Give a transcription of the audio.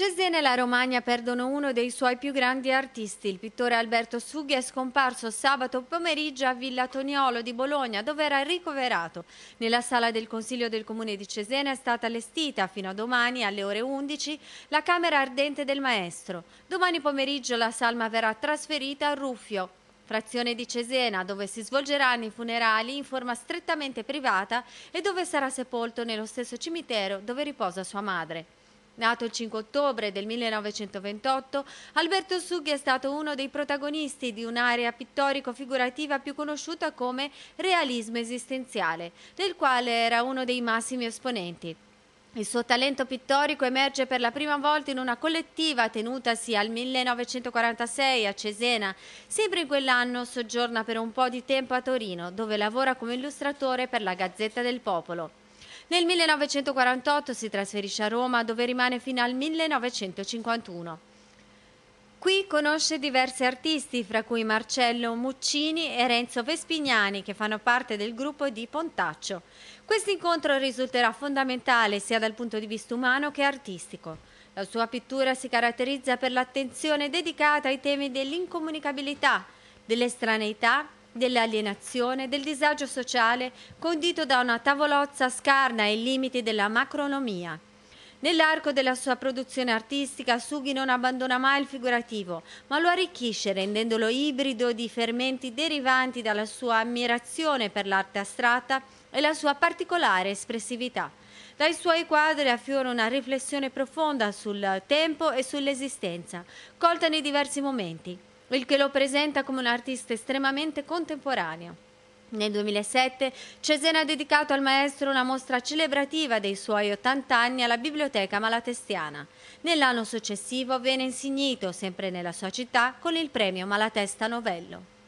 Cesena e la Romagna perdono uno dei suoi più grandi artisti. Il pittore Alberto Sughi è scomparso sabato pomeriggio a Villa Toniolo di Bologna, dove era ricoverato. Nella sala del Consiglio del Comune di Cesena è stata allestita fino a domani alle ore 11 la camera ardente del maestro. Domani pomeriggio la salma verrà trasferita a Ruffio, frazione di Cesena, dove si svolgeranno i funerali in forma strettamente privata e dove sarà sepolto nello stesso cimitero dove riposa sua madre. Nato il 5 ottobre del 1928, Alberto Sughi è stato uno dei protagonisti di un'area pittorico-figurativa più conosciuta come realismo esistenziale, del quale era uno dei massimi esponenti. Il suo talento pittorico emerge per la prima volta in una collettiva tenutasi al 1946 a Cesena. Sempre in quell'anno soggiorna per un po' di tempo a Torino, dove lavora come illustratore per la Gazzetta del Popolo. Nel 1948 si trasferisce a Roma dove rimane fino al 1951. Qui conosce diversi artisti, fra cui Marcello Muccini e Renzo Vespignani, che fanno parte del gruppo di Pontaccio. Questo incontro risulterà fondamentale sia dal punto di vista umano che artistico. La sua pittura si caratterizza per l'attenzione dedicata ai temi dell'incomunicabilità, dell'estraneità dell'alienazione, del disagio sociale condito da una tavolozza scarna ai limiti della macronomia. Nell'arco della sua produzione artistica, Sughi non abbandona mai il figurativo, ma lo arricchisce rendendolo ibrido di fermenti derivanti dalla sua ammirazione per l'arte astratta e la sua particolare espressività. Dai suoi quadri affiora una riflessione profonda sul tempo e sull'esistenza, colta nei diversi momenti il che lo presenta come un artista estremamente contemporaneo. Nel 2007 Cesena ha dedicato al maestro una mostra celebrativa dei suoi 80 anni alla Biblioteca Malatestiana. Nell'anno successivo viene insignito, sempre nella sua città, con il premio Malatesta Novello.